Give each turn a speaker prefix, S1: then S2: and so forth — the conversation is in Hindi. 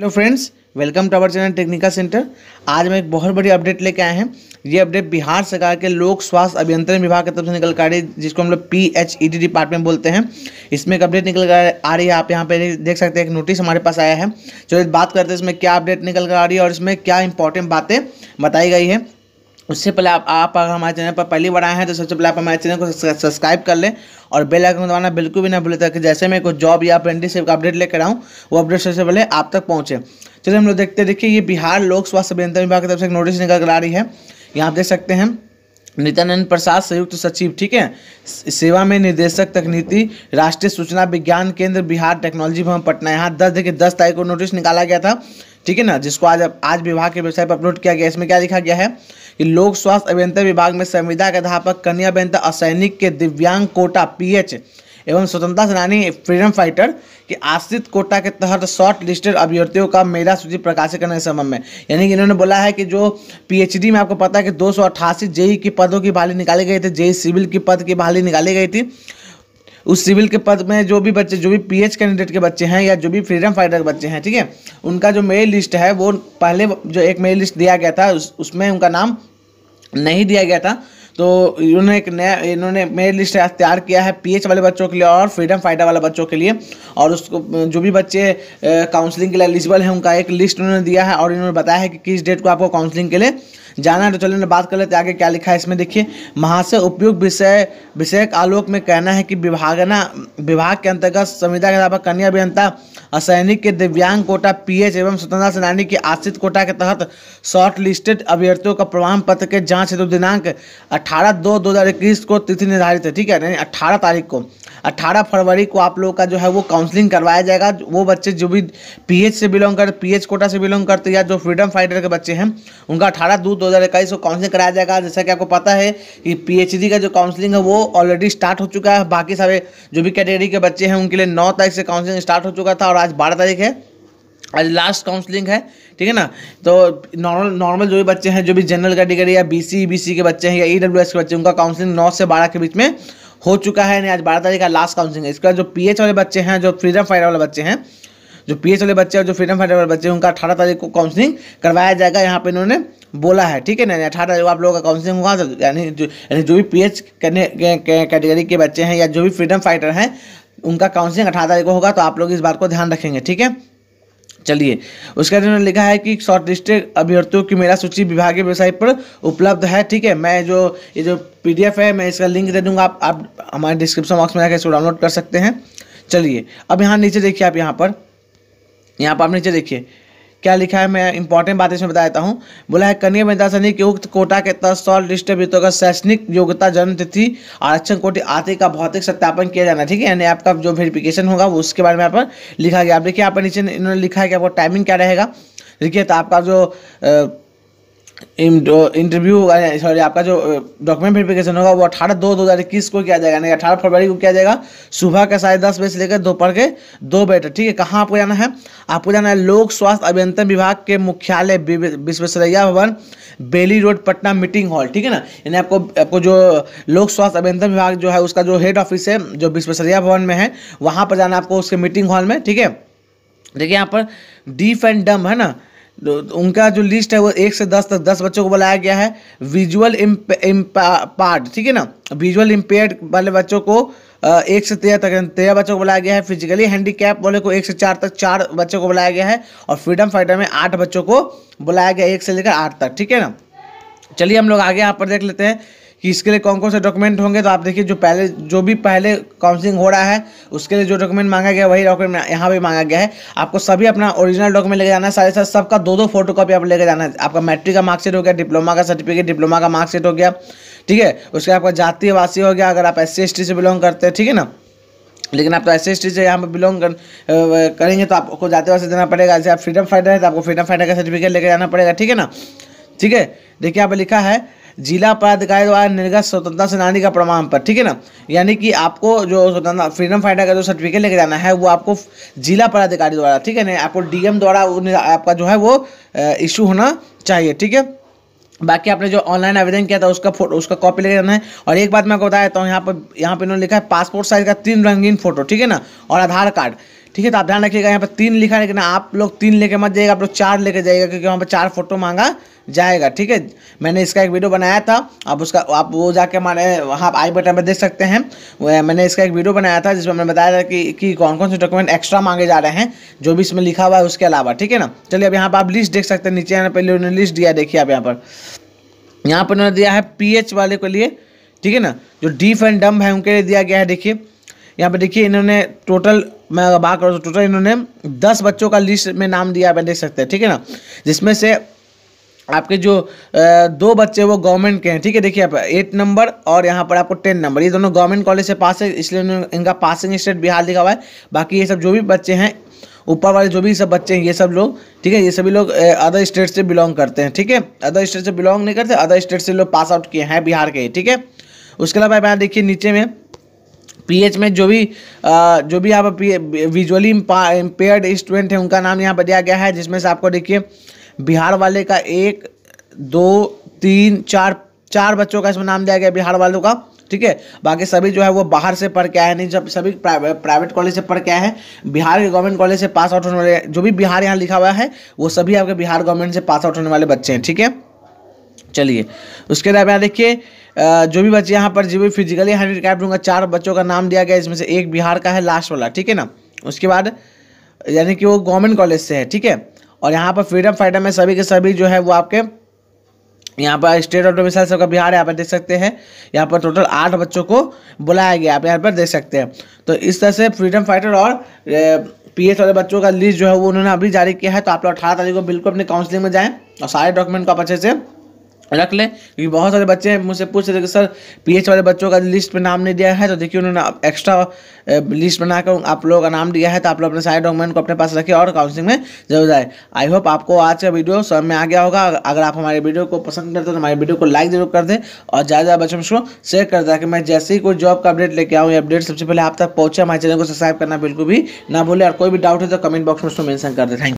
S1: hello friends welcome to our channel Technica center आज मैं एक बहुत बड़ी अपडेट लेके आए हैं ये अपडेट बिहार सरकार के लोक स्वास्थ्य अभियंत्रण विभाग की तरफ से निकल कर आ रही है जिसको हम लोग P H E D department बोलते हैं इसमें एक अपडेट निकल कर आ रही है आप यहाँ पे देख सकते हैं एक नोटिस हमारे पास आया है चलिए बात करते हैं इसमें क्या अपडेट निकल कर आ रही है और इसमें क्या इंपॉर्टेंट बातें बताई गई है उससे पहले आप आप अगर हमारे चैनल पर पहली बार आए हैं तो सबसे पहले आप हमारे चैनल को सब्सक्राइब कर लें और बेल आइकन दबाना बिल्कुल भी ना भूलें ताकि जैसे मैं कोई जॉब या अप्रेंटिसशिप का अपडेट लेकर आऊँ वो अपडेट सबसे पहले आप तक पहुँचे चलिए हम लोग देखते देखिए ये बिहार लोक स्वास्थ्य अभियंत्रण विभाग की तरफ से एक नोटिस निकल कर आ रही है यहाँ आप देख सकते हैं नित्यानंद प्रसाद संयुक्त सचिव ठीक है सेवा में निदेशक तकनीति राष्ट्रीय सूचना विज्ञान केंद्र बिहार टेक्नोलॉजी भवन पटना यहाँ दस देखिए दस तारीख को नोटिस निकाला गया था ठीक है ना जिसको आज आज विभाग के वेबसाइट पर अपलोड किया गया इसमें क्या लिखा गया है कि लोक स्वास्थ्य अभियंता विभाग में संविदा के अध्यापक कन्या अभियंता असैनिक के दिव्यांग कोटा पीएच एवं स्वतंत्रता सेनानी फ्रीडम फाइटर के आश्रित कोटा के तहत शॉर्ट लिस्टेड अभ्यर्थियों का मेरा सूची प्रकाशित करने के संबंध में यानी कि इन्होंने बोला है कि जो पीएचडी में आपको पता है कि दो सौ जेई की पदों की बहाली निकाली गई थी जेई सिविल की पद की बहाली निकाली गई थी उस सिविल के पद में जो भी बच्चे जो भी पीएच कैंडिडेट के बच्चे हैं या जो भी फ्रीडम फाइटर के बच्चे हैं ठीक है उनका जो मेल लिस्ट है वो पहले जो एक मेल लिस्ट दिया गया था उस, उसमें उनका नाम नहीं दिया गया था तो इन्होंने एक नया इन्होंने मेरे लिस्ट तैयार किया है पीएच वाले बच्चों के लिए और फ्रीडम फाइटर वाले बच्चों के लिए और उसको जो भी बच्चे काउंसलिंग के लिए एलिजिबल हैं उनका एक लिस्ट उन्होंने दिया है और इन्होंने बताया है कि किस डेट को आपको काउंसलिंग के लिए जाना है तो चलिए बात कर लेते आगे क्या लिखा है इसमें देखिए महाशय उपयुक्त विषय विषयक आलोक में कहना है कि विभागना विभाग के अंतर्गत संविधा के अलावा कन्या अभियंता असैनिक के दिव्यांग कोटा पीएच एवं स्वतंत्रता सेनानी के आश्रित कोटा के तहत शॉर्ट लिस्टेड अभ्यर्थियों का प्रमाण पत्र के जांच हेतु दिनांक अट्ठारह दो दो हज़ार इक्कीस को तिथि निर्धारित है ठीक है यानी अट्ठारह तारीख को अट्ठारह फरवरी को आप लोगों का जो है वो काउंसलिंग करवाया जाएगा वो बच्चे जो भी पीएच से बिलोंग करते पीएच कोटा से बिलोंग करते या जो फ्रीडम फाइटर के बच्चे हैं उनका अठारह दो दो हज़ार इक्कीस को काउंसलिंग कराया जाएगा जैसा कि आपको पता है कि पीएचडी का जो काउंसलिंग है वो ऑलरेडी स्टार्ट हो चुका है बाकी सारे जो भी कैटेगरी के बच्चे हैं उनके लिए नौ तारीख से काउंसलिंग स्टार्ट हो चुका था और आज बारह तारीख है आज लास्ट काउंसलिंग है ठीक है ना तो नॉर्मल नॉर्मल जो भी बच्चे हैं जो भी जनरल कैटेगरी या बी सी बी सी के बच्चे हैं या ई एस के बच्चे उनका काउंसलिंग नौ से बारह के बीच में हो चुका है यानी आज बारह तारीख का लास्ट काउंसलिंग है इसके बाद जो पी एच वाले बच्चे हैं जो फ्रीडम फाइटर वाले बच्चे हैं जो पी एच वाले बच्चे और जो फ्रीडम फाइटर वाले बच्चे हैं उनका अठारह तारीख को काउंसलिंग करवाया जाएगा यहाँ पर इन्होंने बोला है ठीक है ना अठारह तारीख को आप लोगों का काउंसलिंग होगा तो यानी जो यानी जो भी पी एच कैटेगरी के बच्चे हैं या जो भी फ्रीडम फाइटर हैं उनका काउंसलिंग अठारह तारीख को होगा तो आप लोग इस बात को ध्यान रखेंगे ठीक है चलिए उसके बाद उन्होंने लिखा है कि शॉर्ट अभ्यर्थियों की मेरा सूची विभागीय वेबसाइट पर उपलब्ध है ठीक है मैं जो ये जो पीडीएफ है मैं इसका लिंक दे दूंगा आप आप हमारे डिस्क्रिप्शन बॉक्स में जाकर इसको डाउनलोड कर सकते हैं चलिए अब यहाँ नीचे देखिए आप यहाँ पर यहाँ पर आप नीचे देखिए क्या लिखा है मैं इंपॉर्टेंट बात इसमें बता देता हूँ बोला है कन्या मेधा सनी के उक्त कोटा के तहत सॉल लिस्ट का शैक्षणिक योग्यता जन्म तिथि आरक्षण कोटि आदि का भौतिक सत्यापन किया जाना ठीक है यानी आपका जो वेरिफिकेशन होगा वो उसके बारे में यहाँ पर लिखा गया आप देखिए यहाँ पर नीचे इन्होंने लिखा है कि आपका टाइमिंग क्या रहेगा देखिए तो आपका जो इंटरव्यू सॉरी आपका जो डॉक्यूमेंट वेरिफिकेशन होगा वो अठारह दो दो हज़ार इक्कीस को किया जाएगा यानी अठारह फरवरी को किया जाएगा सुबह के साढ़े दस बजे से लेकर दोपहर के दो बजे तक ठीक है कहाँ आपको जाना है आपको जाना है लोक स्वास्थ्य अभियंत्रण विभाग के मुख्यालय Visvesvaraya Bhawan Bailey road Patna meeting hall ठीक है ना यानी आपको आपको जो लोक स्वास्थ्य अभियंत्रण विभाग जो है उसका जो हेड ऑफिस है जो विश्वेश्वरैया भवन में है वहाँ पर जाना है आपको उसके मीटिंग हॉल में ठीक है देखिए यहाँ पर डीफ एंड डम है ना तो उनका जो लिस्ट है वो एक से दस तक दस बच्चों को बुलाया गया है विजुअल इम्पार्ट ठीक है ना विजुअल इम्पेयर्ड वाले बच्चों को एक से तेरह तक तेरह बच्चों को बुलाया गया है फिजिकली हैंडीकैप वाले को एक से चार तक चार बच्चों को बुलाया गया है और फ्रीडम फाइटर में आठ बच्चों को बुलाया गया एक से लेकर आठ तक ठीक है ना चलिए हम लोग आगे यहाँ पर देख लेते हैं कि इसके लिए कौन कौन से डॉक्यूमेंट होंगे तो आप देखिए जो पहले जो भी पहले काउंसलिंग हो रहा है उसके लिए जो डॉक्यूमेंट मांगा गया वही डॉक्यूमेंट यहाँ भी मांगा गया है आपको सभी अपना ओरिजिनल डॉक्यूमेंट लेके जाना है सारे साथ सबका दो दो फोटो कॉपी आप लेके जाना है आपका मैट्रिक का मार्कशीट हो गया डिप्लोमा का सर्टिफिकेट डिप्लोमा का मार्कशीट हो गया ठीक है उसके आपका जातीय वासी हो गया अगर आप एस सी से बिलोंग करते हैं ठीक है ना लेकिन आप तो एस एस से यहाँ पर बिलोंग कर, करेंगे तो आपको जाते वैसे देना पड़ेगा जैसे आप फ्रीडम फाइटर है तो आपको फ्रीडम फाइटर का सर्टिफिकेट लेके जाना पड़ेगा ठीक है ना ठीक है देखिए यहाँ पर लिखा है जिला पदाधिकारी द्वारा निर्गत स्वतंत्रता सेनानी का प्रमाण पत्र ठीक है ना यानी कि आपको जो स्वतंत्रता फ्रीडम फाइटर का जो सर्टिफिकेट लेके जाना है वो आपको जिला पदाधिकारी द्वारा ठीक है ना आपको डीएम द्वारा आपका जो है वो इशू होना चाहिए ठीक है बाकी आपने जो ऑनलाइन आवेदन किया था उसका फोटो उसका कॉपी लेके जाना है और एक बात मैं आपको बता देता हूँ यहाँ पर यहाँ पे इन्होंने लिखा है पासपोर्ट साइज का तीन रंगीन फोटो ठीक है ना और आधार कार्ड ठीक है तो आप ध्यान रखिएगा यहाँ पर तीन लिखा है लेकिन आप लोग तीन लेके मत जाइएगा आप लोग चार लेके जाइएगा क्योंकि वहाँ पर चार फोटो मांगा जाएगा ठीक है मैंने इसका एक वीडियो बनाया था आप उसका आप वो जाके हमारे वहाँ आई बटन पर देख सकते हैं मैंने इसका एक वीडियो बनाया था जिसमें मैंने बताया था कि, कि कौन कौन से डॉक्यूमेंट एक्स्ट्रा मांगे जा रहे हैं जो भी इसमें लिखा हुआ है उसके अलावा ठीक है ना चलिए अब यहाँ पर आप लिस्ट देख सकते हैं नीचे यहाँ पहले उन्होंने लिस्ट दिया देखिए आप यहाँ पर यहाँ पर उन्होंने दिया है पी वाले के लिए ठीक है ना जो डीफ एंड डम्ब है उनके लिए दिया गया है देखिए यहाँ पे देखिए इन्होंने टोटल मैं अगर बात करूँ तो टोटल इन्होंने दस बच्चों का लिस्ट में नाम दिया आप देख सकते हैं ठीक है ना जिसमें से आपके जो दो बच्चे वो गवर्नमेंट के हैं ठीक है देखिए आप एट नंबर और यहाँ पर आपको टेन नंबर ये दोनों गवर्नमेंट कॉलेज से पास है इसलिए इनका पासिंग स्टेट बिहार लिखा हुआ है बाकी ये सब जो भी बच्चे हैं ऊपर वाले जो भी सब बच्चे हैं ये सब लोग ठीक है ये सभी लोग अदर स्टेट से बिलोंग करते हैं ठीक है अदर स्टेट से बिलोंग नहीं करते अदर स्टेट से लोग पास आउट किए हैं बिहार के ठीक है उसके अलावा यहाँ देखिए नीचे में पीएच में जो भी जो भी आप विजुअली इम्पेयर्ड स्टूडेंट हैं उनका नाम यहाँ पर दिया गया है जिसमें से आपको देखिए बिहार वाले का एक दो तीन चार चार बच्चों का इसमें नाम दिया गया बिहार वालों का ठीक है बाकी सभी जो है वो बाहर से पढ़ के आए नहीं जब सभी प्राइवेट कॉलेज से पढ़ के आए हैं बिहार के गवर्नमेंट कॉलेज से पास आउट होने वाले जो भी बिहार यहाँ लिखा हुआ है वो सभी आपके बिहार गवर्नमेंट से पास आउट होने वाले बच्चे हैं ठीक है चलिए उसके बाद यहाँ देखिए जो भी बच्चे यहाँ पर जो भी फिजिकली हैंडीकैप दूंगा चार बच्चों का नाम दिया गया इसमें से एक बिहार का है लास्ट वाला ठीक है ना उसके बाद यानी कि वो गवर्नमेंट कॉलेज से है ठीक है और यहाँ पर फ्रीडम फाइटर में सभी के सभी जो है वो आपके यहाँ पर स्टेट ऑफ मिसाइल सबका बिहार यहाँ पर देख सकते हैं यहाँ पर टोटल आठ बच्चों को बुलाया गया आप यहाँ पर देख सकते हैं तो इस तरह से फ्रीडम फाइटर और पी वाले बच्चों का लिस्ट जो है वो उन्होंने अभी जारी किया है तो आप लोग अठारह तारीख को बिल्कुल अपने काउंसलिंग में जाएँ और सारे डॉक्यूमेंट को आप अच्छे से रख लें क्योंकि बहुत सारे बच्चे मुझसे पूछ रहे थे कि सर पीएच वाले बच्चों का लिस्ट में नाम नहीं दिया है तो देखिए उन्होंने एक्स्ट्रा लिस्ट बनाकर आप लोगों का नाम दिया है तो आप लोग अपने सारे डॉक्यूमेंट को अपने पास रखें और काउंसिलिंग में जरूर जाए आई होप आपको आज का वीडियो समय में आ गया होगा अगर आप हमारे वीडियो को पसंद करते हो तो हमारे वीडियो को लाइक जरूर कर दें और ज़्यादा ज़्यादा बच्चों को शेयर कर ताकि मैं जैसे ही कोई जॉब का अपडेट लेके आऊँ या अपडेट सबसे पहले आप तक पहुँचे हमारे चैनल को सब्सक्राइब करना बिल्कुल भी ना भूलें और कोई भी डाउट है तो कमेंट बॉक्स में उसको मैंसन कर दें थैंक